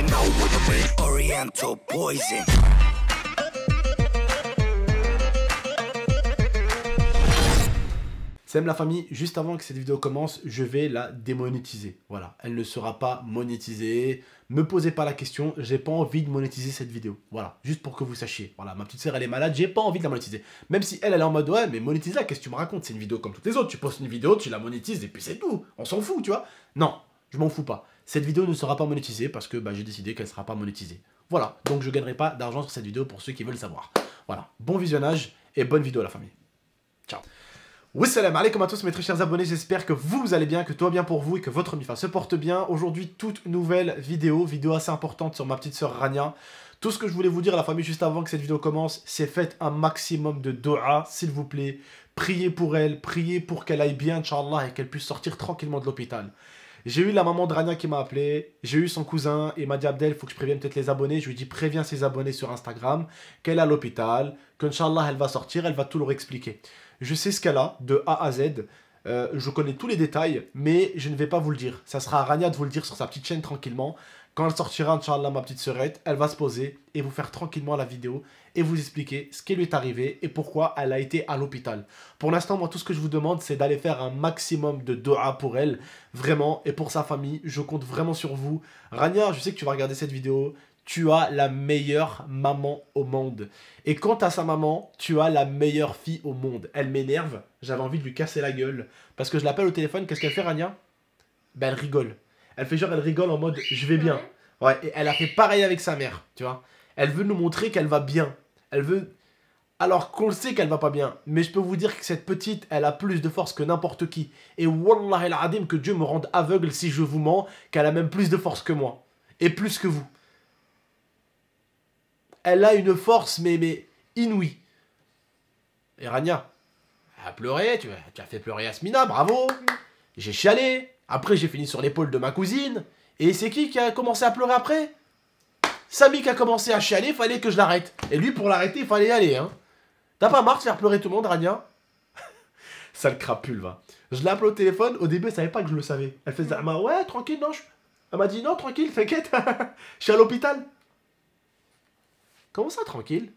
you know what Oriental poison la famille, juste avant que cette vidéo commence, je vais la démonétiser. Voilà, elle ne sera pas monétisée. Me posez pas la question, j'ai pas envie de monétiser cette vidéo. Voilà, juste pour que vous sachiez. Voilà, ma petite sœur, elle est malade, j'ai pas envie de la monétiser. Même si elle, elle est en mode ouais, mais monétise-la, qu'est-ce que tu me racontes C'est une vidéo comme toutes les autres. Tu postes une vidéo, tu la monétises et puis c'est tout. On s'en fout, tu vois Non, je m'en fous pas. Cette vidéo ne sera pas monétisée parce que bah, j'ai décidé qu'elle ne sera pas monétisée. Voilà, donc je ne gagnerai pas d'argent sur cette vidéo pour ceux qui veulent savoir. Voilà, bon visionnage et bonne vidéo à la famille. Ciao Wassalam comme à tous mes très chers abonnés, j'espère que vous allez bien, que tout va bien pour vous et que votre mifa se porte bien. Aujourd'hui, toute nouvelle vidéo, vidéo assez importante sur ma petite sœur Rania. Tout ce que je voulais vous dire à la famille juste avant que cette vidéo commence, c'est faites un maximum de do'a, s'il vous plaît. Priez pour elle, priez pour qu'elle aille bien, Inch'Allah, et qu'elle puisse sortir tranquillement de l'hôpital. J'ai eu la maman de Rania qui m'a appelé, j'ai eu son cousin, il m'a dit Abdel, faut que je prévienne peut-être les abonnés. Je lui dis dit préviens ses abonnés sur Instagram qu'elle est à l'hôpital, qu'Inch'Allah elle va sortir, elle va tout leur expliquer. Je sais ce qu'elle a de A à Z. Euh, je connais tous les détails, mais je ne vais pas vous le dire. Ça sera à Rania de vous le dire sur sa petite chaîne tranquillement. Quand elle sortira, Inch'Allah, ma petite sœurette, elle va se poser et vous faire tranquillement la vidéo et vous expliquer ce qui lui est arrivé et pourquoi elle a été à l'hôpital. Pour l'instant, moi, tout ce que je vous demande, c'est d'aller faire un maximum de doha pour elle, vraiment, et pour sa famille. Je compte vraiment sur vous. Rania, je sais que tu vas regarder cette vidéo. Tu as la meilleure maman au monde. Et quant à sa maman, tu as la meilleure fille au monde. Elle m'énerve, j'avais envie de lui casser la gueule. Parce que je l'appelle au téléphone, qu'est-ce qu'elle fait Rania Ben elle rigole. Elle fait genre, elle rigole en mode je vais bien. Ouais, et elle a fait pareil avec sa mère, tu vois. Elle veut nous montrer qu'elle va bien. Elle veut. Alors qu'on le sait qu'elle va pas bien. Mais je peux vous dire que cette petite, elle a plus de force que n'importe qui. Et Wallah el Adim, que Dieu me rende aveugle si je vous mens, qu'elle a même plus de force que moi. Et plus que vous. Elle a une force, mais, mais inouïe. Et Rania, elle a pleuré, tu, tu as fait pleurer Asmina, bravo! Mm. J'ai chialé, après j'ai fini sur l'épaule de ma cousine, et c'est qui qui a commencé à pleurer après Samy qui a commencé à chialer, fallait que je l'arrête. Et lui, pour l'arrêter, il fallait y aller, hein. T'as pas marre de faire pleurer tout le monde, Rania Sale crapule, va. Je l'appelle au téléphone, au début, elle savait pas que je le savais. Elle faisait, elle ouais, tranquille, non, je... Elle m'a dit, non, tranquille, t'inquiète, je suis à l'hôpital. Comment ça, tranquille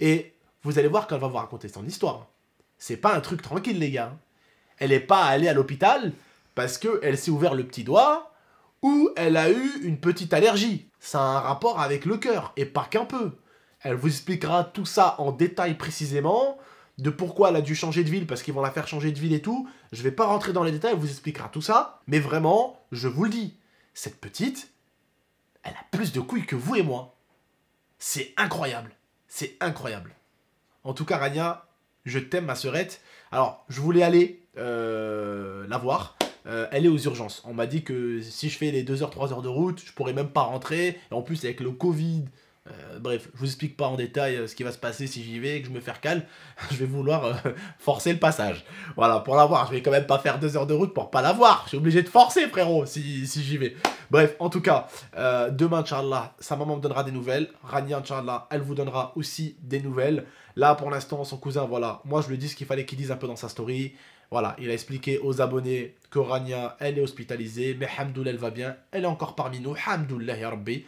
Et vous allez voir qu'elle va vous raconter son histoire. C'est pas un truc tranquille, les gars elle n'est pas allée à l'hôpital parce qu'elle s'est ouvert le petit doigt ou elle a eu une petite allergie. Ça a un rapport avec le cœur, et pas qu'un peu. Elle vous expliquera tout ça en détail précisément, de pourquoi elle a dû changer de ville, parce qu'ils vont la faire changer de ville et tout. Je ne vais pas rentrer dans les détails, elle vous expliquera tout ça. Mais vraiment, je vous le dis, cette petite, elle a plus de couilles que vous et moi. C'est incroyable. C'est incroyable. En tout cas, Rania, je t'aime, ma sœurette. Alors, je voulais aller L'avoir euh, la voir. Euh, elle est aux urgences. On m'a dit que si je fais les 2 heures, 3 heures de route, je pourrais même pas rentrer. Et en plus, avec le Covid, euh, bref, je vous explique pas en détail euh, ce qui va se passer si j'y vais et que je me faire calme. je vais vouloir euh, forcer le passage. Voilà, pour l'avoir. Je vais quand même pas faire deux heures de route pour pas l'avoir. Je suis obligé de forcer, frérot, si, si j'y vais. Bref, en tout cas, demain, Inch'Allah, sa maman me donnera des nouvelles. Rania, Inch'Allah, elle vous donnera aussi des nouvelles. Là, pour l'instant, son cousin, voilà. Moi, je lui dis ce qu'il fallait qu'il dise un peu dans sa story. Voilà, il a expliqué aux abonnés que Rania, elle est hospitalisée, mais Hamdoul, elle va bien. Elle est encore parmi nous. ya Rabbi.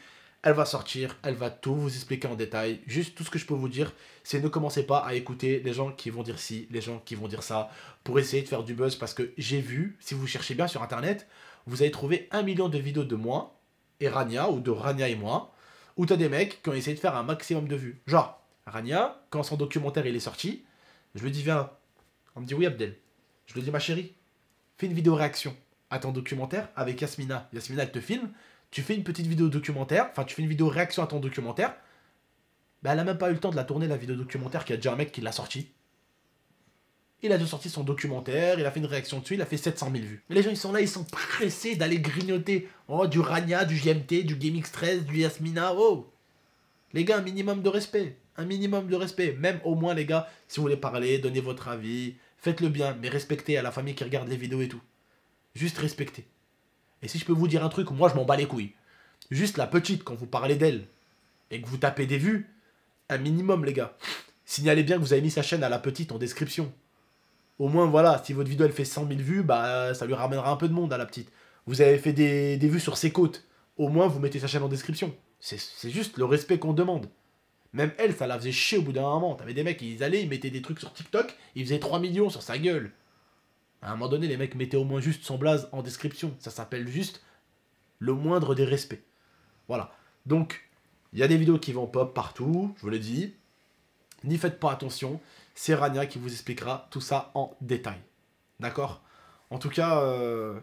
Elle va sortir, elle va tout vous expliquer en détail. Juste tout ce que je peux vous dire, c'est ne commencez pas à écouter les gens qui vont dire ci, les gens qui vont dire ça, pour essayer de faire du buzz. Parce que j'ai vu, si vous cherchez bien sur Internet, vous allez trouver un million de vidéos de moi et Rania, ou de Rania et moi, où t'as des mecs qui ont essayé de faire un maximum de vues. Genre, Rania, quand son documentaire il est sorti, je lui dis viens. On me dit oui Abdel. Je lui dis ma chérie, fais une vidéo réaction à ton documentaire avec Yasmina. Yasmina elle te filme, tu fais une petite vidéo documentaire, enfin tu fais une vidéo réaction à ton documentaire, bah elle a même pas eu le temps de la tourner la vidéo documentaire qu'il y a déjà un mec qui l'a sorti. Il a déjà sorti son documentaire, il a fait une réaction dessus, il a fait 700 000 vues. Mais les gens ils sont là, ils sont pressés d'aller grignoter oh, du Rania, du GMT, du GameX13, du Yasmina, oh Les gars, un minimum de respect, un minimum de respect. Même au moins les gars, si vous voulez parler, donnez votre avis, faites le bien, mais respectez à la famille qui regarde les vidéos et tout. Juste respectez. Et si je peux vous dire un truc, moi je m'en bats les couilles. Juste la petite, quand vous parlez d'elle, et que vous tapez des vues, un minimum les gars. Signalez bien que vous avez mis sa chaîne à la petite en description. Au moins voilà, si votre vidéo elle fait 100 000 vues, bah ça lui ramènera un peu de monde à la petite. Vous avez fait des, des vues sur ses côtes, au moins vous mettez sa chaîne en description. C'est juste le respect qu'on demande. Même elle, ça la faisait chier au bout d'un moment. T'avais des mecs, ils allaient, ils mettaient des trucs sur TikTok, ils faisaient 3 millions sur sa gueule. À un moment donné, les mecs mettaient au moins juste son blaze en description. Ça s'appelle juste le moindre des respects. Voilà. Donc, il y a des vidéos qui vont pop partout, je vous l'ai dit. N'y faites pas attention. C'est Rania qui vous expliquera tout ça en détail. D'accord En tout cas, euh,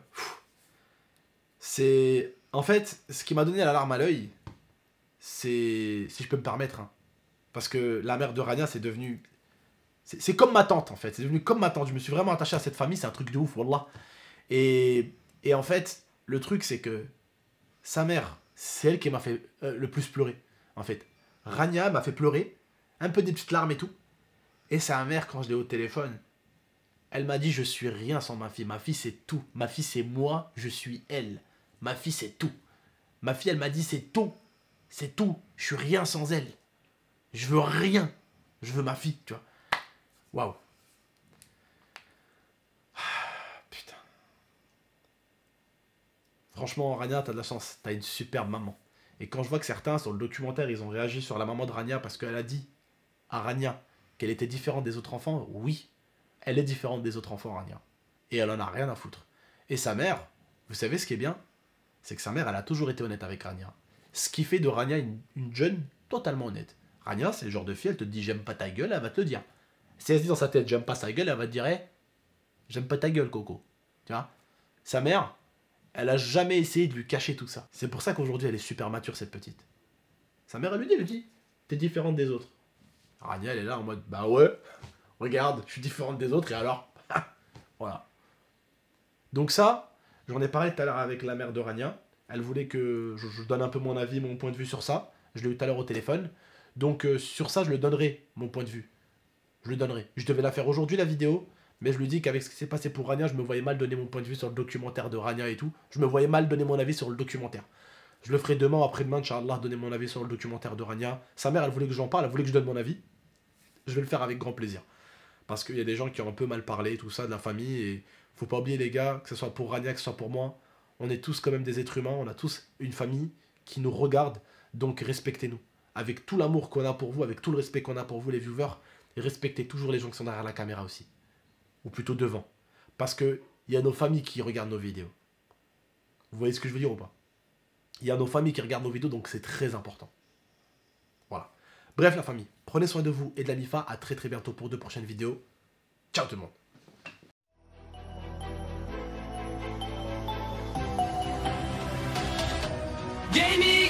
c'est. En fait, ce qui m'a donné l'alarme larme à l'œil, c'est. Si je peux me permettre, hein, parce que la mère de Rania, c'est devenu c'est comme ma tante en fait, c'est devenu comme ma tante. Je me suis vraiment attaché à cette famille, c'est un truc de ouf, voilà Et, et en fait, le truc c'est que sa mère, c'est elle qui m'a fait euh, le plus pleurer en fait. Rania m'a fait pleurer, un peu des petites larmes et tout. Et sa mère, quand je l'ai au téléphone, elle m'a dit Je suis rien sans ma fille. Ma fille, c'est tout. Ma fille, c'est moi. Je suis elle. Ma fille, c'est tout. Ma fille, elle m'a dit C'est tout. C'est tout. Je suis rien sans elle. Je veux rien. Je veux ma fille, tu vois. Waouh. Putain. Franchement, Rania, t'as de la chance. T'as une superbe maman. Et quand je vois que certains, sur le documentaire, ils ont réagi sur la maman de Rania parce qu'elle a dit à Rania qu'elle était différente des autres enfants, oui, elle est différente des autres enfants, Rania. Et elle en a rien à foutre. Et sa mère, vous savez ce qui est bien C'est que sa mère, elle a toujours été honnête avec Rania. Ce qui fait de Rania une, jeune totalement honnête. Rania, c'est le genre de fille, elle te dit j'aime pas ta gueule, elle va te le dire. Si elle se dit dans sa tête, j'aime pas sa gueule, elle va te dire, eh, j'aime pas ta gueule, Coco. Tu vois Sa mère, elle a jamais essayé de lui cacher tout ça. C'est pour ça qu'aujourd'hui, elle est super mature, cette petite. Sa mère, elle lui dit, elle lui dit, t'es différente des autres. Rania, elle est là en mode, bah ouais, regarde, je suis différente des autres, et alors Voilà. Donc ça, j'en ai parlé tout à l'heure avec la mère de Rania. Elle voulait que je, donne un peu mon avis, mon point de vue sur ça. Je l'ai eu tout à l'heure au téléphone. Donc euh, sur ça, je le donnerai, mon point de vue je lui donnerai. Je devais la faire aujourd'hui la vidéo, mais je lui dis qu'avec ce qui s'est passé pour Rania, je me voyais mal donner mon point de vue sur le documentaire de Rania et tout. Je me voyais mal donner mon avis sur le documentaire. Je le ferai demain, après-demain, Inch'Allah, donner mon avis sur le documentaire de Rania. Sa mère, elle voulait que j'en parle, elle voulait que je donne mon avis. Je vais le faire avec grand plaisir. Parce qu'il y a des gens qui ont un peu mal parlé, tout ça, de la famille. Et faut pas oublier, les gars, que ce soit pour Rania, que ce soit pour moi, on est tous quand même des êtres humains, on a tous une famille qui nous regarde. Donc respectez-nous. Avec tout l'amour qu'on a pour vous, avec tout le respect qu'on a pour vous, les viewers, et respectez toujours les gens qui sont derrière la caméra aussi. Ou plutôt devant. Parce qu'il y a nos familles qui regardent nos vidéos. Vous voyez ce que je veux dire ou pas Il y a nos familles qui regardent nos vidéos, donc c'est très important. Voilà. Bref, la famille, prenez soin de vous et de la MIFA. À très très bientôt pour de prochaines vidéos. Ciao tout le monde